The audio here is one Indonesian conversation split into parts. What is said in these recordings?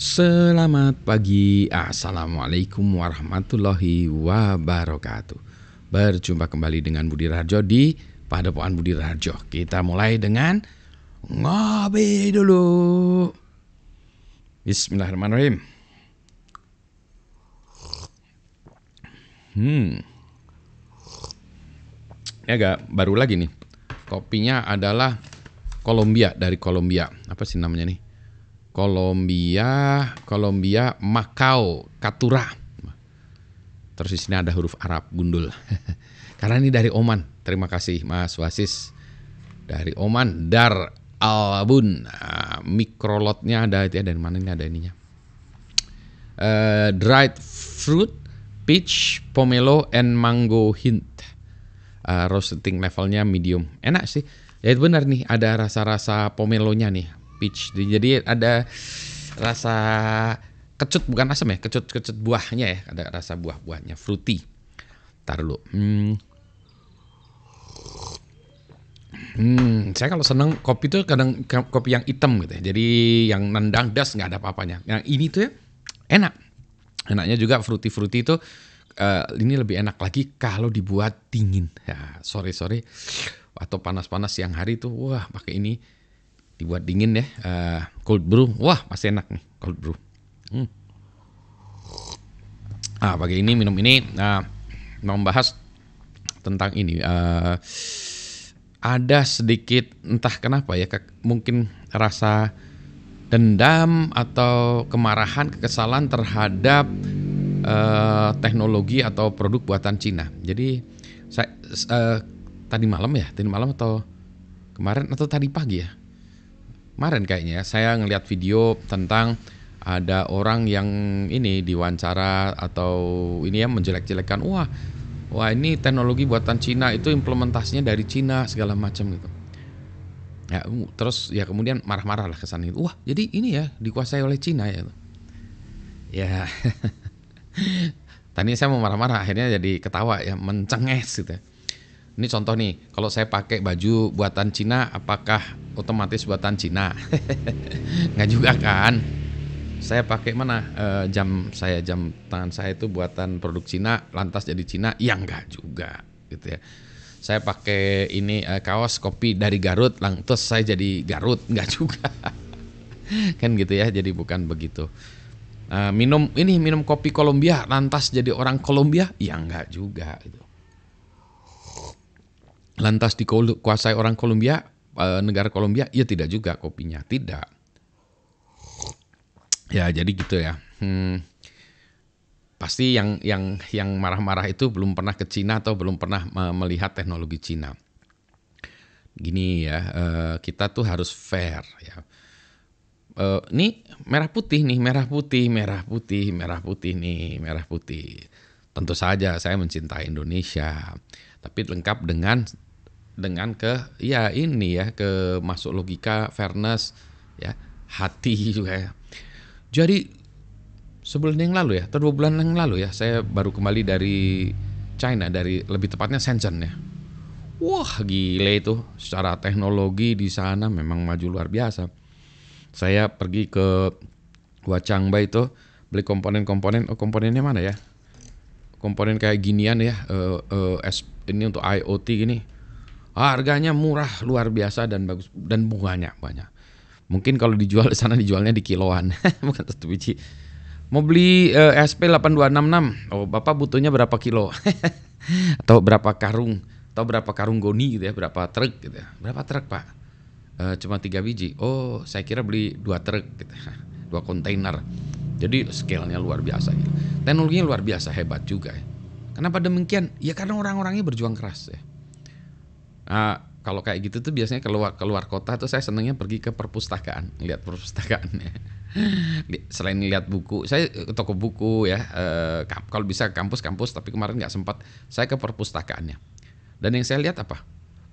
Selamat pagi, Assalamualaikum warahmatullahi wabarakatuh Berjumpa kembali dengan Budi Rajo di Padepokan Budi Rajo Kita mulai dengan ngopi dulu Bismillahirrahmanirrahim Hmm Ini agak baru lagi nih Kopinya adalah Kolombia dari Kolombia Apa sih namanya nih Kolombia, Kolombia, Makau, Katura. Terus di sini ada huruf Arab gundul. Karena ini dari Oman. Terima kasih Mas Wasis dari Oman Dar Albun. Nah, mikrolotnya ada itu ya dari mana ini ada ininya. Uh, dried fruit, peach, pomelo, and mango hint. Uh, roasting levelnya medium. Enak sih. Ya itu benar nih ada rasa-rasa pomelonya nih peach. Jadi ada rasa kecut bukan asam ya, kecut-kecut buahnya ya, ada rasa buah-buahnya fruity. Tar dulu. Hmm. Hmm, saya kalau seneng kopi tuh kadang kopi yang hitam gitu ya. Jadi yang nendang das nggak ada apa-apanya. Yang ini tuh ya, enak. Enaknya juga fruity-fruity itu uh, eh, ini lebih enak lagi kalau dibuat dingin. Ya, sorry, sore atau panas-panas siang hari tuh wah pakai ini dibuat dingin ya uh, cold brew wah pasti enak nih cold brew hmm. ah pagi ini minum ini uh, mau membahas tentang ini uh, ada sedikit entah kenapa ya mungkin rasa dendam atau kemarahan kekesalan terhadap uh, teknologi atau produk buatan Cina jadi saya uh, tadi malam ya tadi malam atau kemarin atau tadi pagi ya kemarin kayaknya saya ngeliat video tentang ada orang yang ini diwawancara atau ini ya menjelek jelekkan wah wah ini teknologi buatan Cina itu implementasinya dari Cina segala macam gitu ya terus ya kemudian marah-marah lah kesan itu wah jadi ini ya dikuasai oleh Cina ya ya tadi saya mau marah-marah akhirnya jadi ketawa ya mencenges gitu ya. Ini contoh nih, kalau saya pakai baju buatan Cina, apakah otomatis buatan Cina? Nggak juga kan? Saya pakai mana e, jam saya jam tangan saya itu buatan produk Cina, lantas jadi Cina? Ya nggak juga, gitu ya. Saya pakai ini e, kaos kopi dari Garut, lantas saya jadi Garut, Nggak juga. kan gitu ya, jadi bukan begitu. E, minum ini minum kopi Kolombia, lantas jadi orang Kolombia? Ya nggak juga gitu lantas dikuasai orang Kolombia, eh, negara Kolombia, ya tidak juga kopinya, tidak. Ya jadi gitu ya. Hmm. Pasti yang yang yang marah-marah itu belum pernah ke Cina atau belum pernah melihat teknologi Cina. Gini ya, eh, kita tuh harus fair ya. Eh, ini merah putih nih, merah putih, merah putih, merah putih nih, merah putih. Tentu saja saya mencintai Indonesia, tapi lengkap dengan dengan ke ya ini ya ke masuk logika fairness ya hati juga ya. Jadi sebulan yang lalu ya atau dua bulan yang lalu ya saya baru kembali dari China dari lebih tepatnya Shenzhen ya. Wah gile itu secara teknologi di sana memang maju luar biasa. Saya pergi ke Wachangba itu beli komponen-komponen oh komponennya mana ya? Komponen kayak ginian ya uh, uh, ini untuk IoT gini Harganya murah luar biasa dan bagus dan bunganya banyak. Mungkin kalau dijual di sana dijualnya di kiloan, bukan satu biji. Mau beli eh, SP 8266. Oh, Bapak butuhnya berapa kilo? atau berapa karung? Atau berapa karung goni gitu ya, berapa truk gitu ya. Berapa truk, Pak? E, cuma tiga biji. Oh, saya kira beli dua truk gitu. Ya. Dua kontainer. Jadi skillnya luar biasa gitu. Teknologinya luar biasa hebat juga ya. Kenapa demikian? Ya karena orang-orangnya berjuang keras ya uh, kalau kayak gitu tuh biasanya keluar keluar kota tuh saya senengnya pergi ke perpustakaan lihat perpustakaannya. ya selain lihat buku saya ke eh, toko buku ya eh, kalau bisa kampus-kampus tapi kemarin nggak sempat saya ke perpustakaannya dan yang saya lihat apa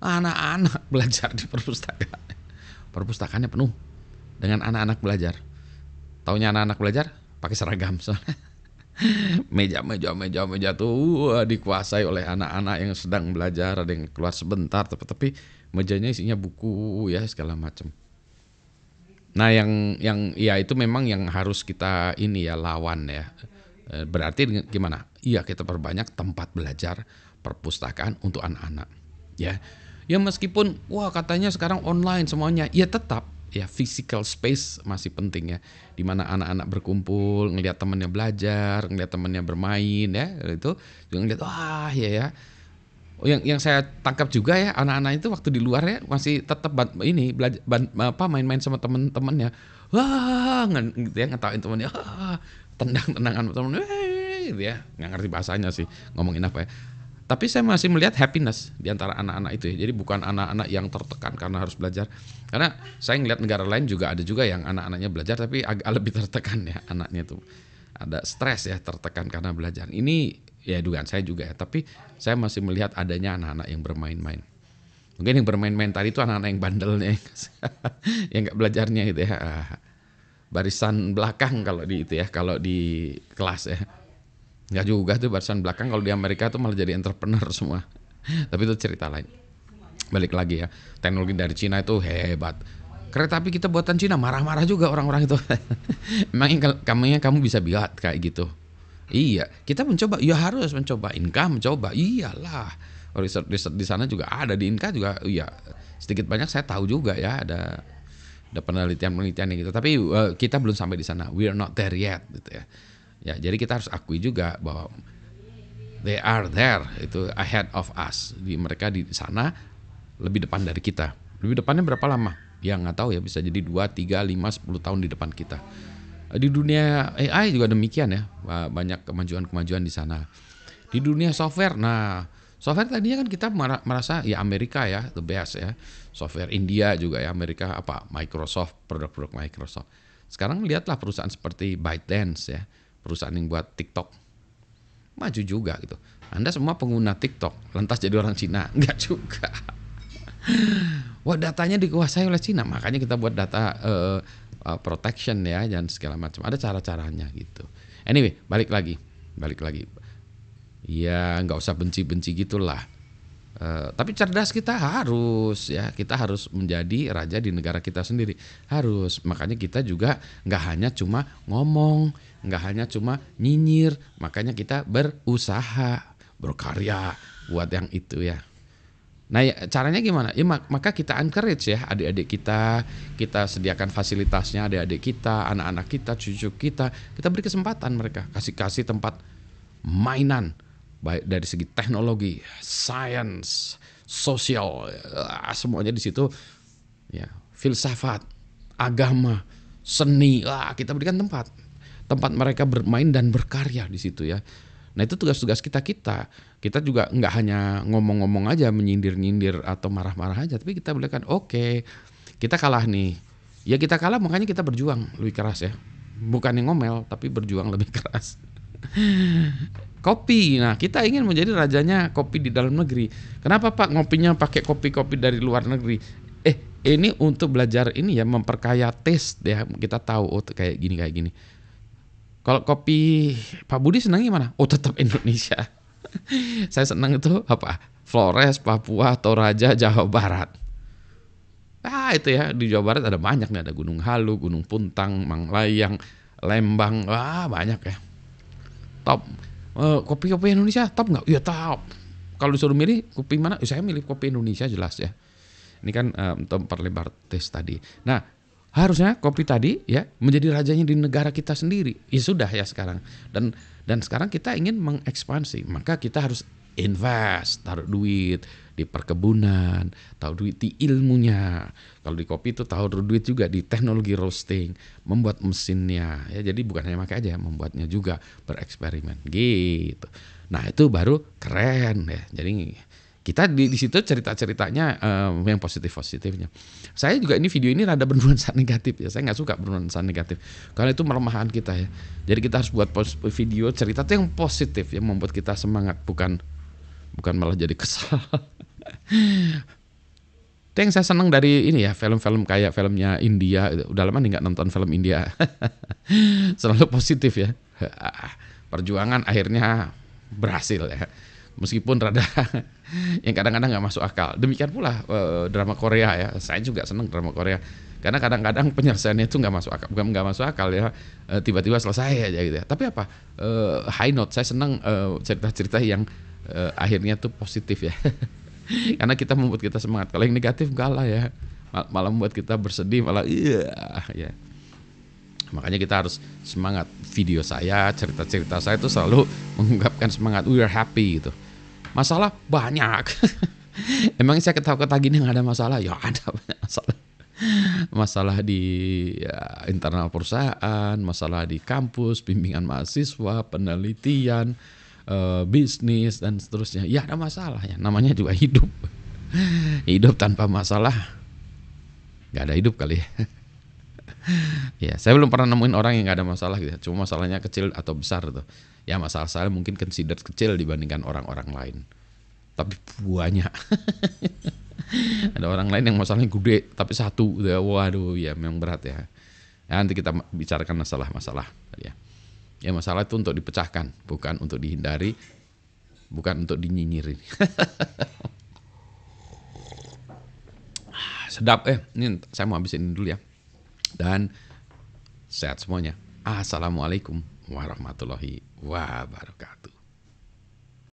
anak-anak belajar di perpustakaan perpustakaannya penuh dengan anak-anak belajar taunya anak-anak belajar pakai seragam soalnya meja-meja meja-meja tuh uh, dikuasai oleh anak-anak yang sedang belajar ada yang keluar sebentar tapi tapi mejanya isinya buku ya segala macam nah yang yang ya itu memang yang harus kita ini ya lawan ya eh, berarti gimana iya kita perbanyak tempat belajar perpustakaan untuk anak-anak ya ya meskipun wah katanya sekarang online semuanya ya tetap ya physical space masih penting ya di mana anak-anak berkumpul ngelihat temennya belajar ngelihat temennya bermain ya itu juga ngelihat wah ya ya Oh, yang yang saya tangkap juga ya anak-anak itu waktu di luar ya masih tetap ini belajar apa main-main sama teman-temannya wah gitu ya ngetawain temennya tendang tendangan teman-teman gitu ya nggak ngerti bahasanya sih ngomongin apa ya tapi saya masih melihat happiness di antara anak-anak itu ya. Jadi bukan anak-anak yang tertekan karena harus belajar. Karena saya melihat negara lain juga ada juga yang anak-anaknya belajar tapi agak lebih tertekan ya anaknya itu. Ada stres ya tertekan karena belajar. Ini ya dugaan saya juga ya. Tapi saya masih melihat adanya anak-anak yang bermain-main. Mungkin yang bermain-main tadi itu anak-anak yang bandelnya, yang nggak belajarnya gitu ya. Ah, barisan belakang kalau di itu ya, kalau di kelas ya Nggak juga tuh barisan belakang kalau di Amerika tuh malah jadi entrepreneur semua. Tapi itu cerita lain. Balik lagi ya, teknologi dari Cina itu hebat. Kereta api kita buatan Cina marah-marah juga orang-orang itu. Emang kamu kamu bisa buat kayak gitu. Iya, kita mencoba, ya harus mencoba. Inka mencoba, iyalah. Riset riset di sana juga ada di Inka juga, iya sedikit banyak saya tahu juga ya ada ada penelitian-penelitian gitu. Tapi uh, kita belum sampai di sana. We are not there yet, gitu ya. Ya, jadi kita harus akui juga bahwa they are there itu ahead of us. Di mereka di sana lebih depan dari kita. Lebih depannya berapa lama? Ya nggak tahu ya bisa jadi 2, 3, 5, 10 tahun di depan kita. Di dunia AI juga demikian ya. Banyak kemajuan-kemajuan di sana. Di dunia software, nah Software tadinya kan kita merasa ya Amerika ya the best ya. Software India juga ya Amerika apa Microsoft produk-produk Microsoft. Sekarang lihatlah perusahaan seperti ByteDance ya perusahaan yang buat TikTok maju juga gitu. Anda semua pengguna TikTok lantas jadi orang Cina nggak juga. Wah datanya dikuasai oleh Cina makanya kita buat data uh, protection ya dan segala macam ada cara caranya gitu. Anyway balik lagi balik lagi ya nggak usah benci-benci gitulah. Uh, tapi cerdas kita harus ya kita harus menjadi raja di negara kita sendiri harus makanya kita juga nggak hanya cuma ngomong nggak hanya cuma nyinyir makanya kita berusaha berkarya buat yang itu ya Nah, ya, caranya gimana? Ya, maka kita encourage ya adik-adik kita, kita sediakan fasilitasnya adik-adik kita, anak-anak kita, cucu kita. Kita beri kesempatan mereka, kasih-kasih tempat mainan baik dari segi teknologi, science, sosial, ah, semuanya di situ ya, filsafat, agama, seni. lah kita berikan tempat tempat mereka bermain dan berkarya di situ ya. Nah itu tugas-tugas kita kita. Kita juga nggak hanya ngomong-ngomong aja, menyindir-nyindir atau marah-marah aja, tapi kita boleh kan, oke, okay, kita kalah nih. Ya kita kalah, makanya kita berjuang lebih keras ya. Bukan yang ngomel, tapi berjuang lebih keras. kopi. Nah, kita ingin menjadi rajanya kopi di dalam negeri. Kenapa Pak ngopinya pakai kopi-kopi dari luar negeri? Eh, ini untuk belajar ini ya memperkaya tes ya. Kita tahu oh kayak gini kayak gini. Kalau kopi Pak Budi senang gimana? Oh tetap Indonesia. saya senang itu apa? Flores, Papua, Toraja, Jawa Barat. Ah itu ya di Jawa Barat ada banyak nih ada Gunung Halu, Gunung Puntang, Manglayang, Lembang, wah banyak ya. Top. Eh, kopi-kopi Indonesia top nggak? Iya top. Kalau disuruh milih kopi mana? Ya, saya milih kopi Indonesia jelas ya. Ini kan eh, um, tempat lebar tes tadi. Nah harusnya kopi tadi ya menjadi rajanya di negara kita sendiri. Ya sudah ya sekarang. Dan dan sekarang kita ingin mengekspansi, maka kita harus invest, taruh duit di perkebunan, taruh duit di ilmunya. Kalau di kopi itu taruh duit juga di teknologi roasting, membuat mesinnya. Ya jadi bukan hanya pakai aja, membuatnya juga bereksperimen gitu. Nah, itu baru keren ya. Jadi kita di, di situ cerita-ceritanya uh, yang positif-positifnya. Saya juga ini video ini rada bernuansa negatif ya. Saya nggak suka bernuansa negatif karena itu melemahkan kita ya. Jadi kita harus buat video cerita tuh yang positif yang membuat kita semangat bukan bukan malah jadi kesal. itu yang saya senang dari ini ya film-film kayak filmnya India udah lama nih nggak nonton film India selalu positif ya perjuangan akhirnya berhasil ya meskipun rada yang kadang-kadang nggak masuk akal. Demikian pula uh, drama Korea ya, saya juga senang drama Korea karena kadang-kadang penyelesaiannya itu nggak masuk akal, bukan nggak masuk akal ya, tiba eh, tiba-tiba selesai aja gitu ya. Tapi apa uh, high note, saya senang uh, cerita-cerita yang uh, akhirnya tuh positif ya, karena kita membuat kita semangat. Kalau yang negatif galah ya, Mal- malah membuat kita bersedih, malah iya ya. Makanya kita harus semangat. Video saya, cerita-cerita saya itu selalu mengungkapkan semangat. We are happy gitu. Masalah banyak. Emang saya ketawa-ketawa gini nggak ada masalah? Ya ada banyak masalah. Masalah di ya, internal perusahaan, masalah di kampus, bimbingan mahasiswa, penelitian, e, bisnis dan seterusnya. Ya ada masalah ya. Namanya juga hidup. hidup tanpa masalah nggak ada hidup kali ya. ya saya belum pernah nemuin orang yang nggak ada masalah gitu ya. cuma masalahnya kecil atau besar tuh gitu. ya masalah saya mungkin considered kecil dibandingkan orang-orang lain tapi banyak ada orang lain yang masalahnya gede tapi satu gitu ya, waduh ya memang berat ya. ya nanti kita bicarakan masalah-masalah ya ya masalah itu untuk dipecahkan bukan untuk dihindari bukan untuk dinyinyirin ah, sedap eh ini saya mau habisin dulu ya dan sehat semuanya. Assalamualaikum warahmatullahi wabarakatuh.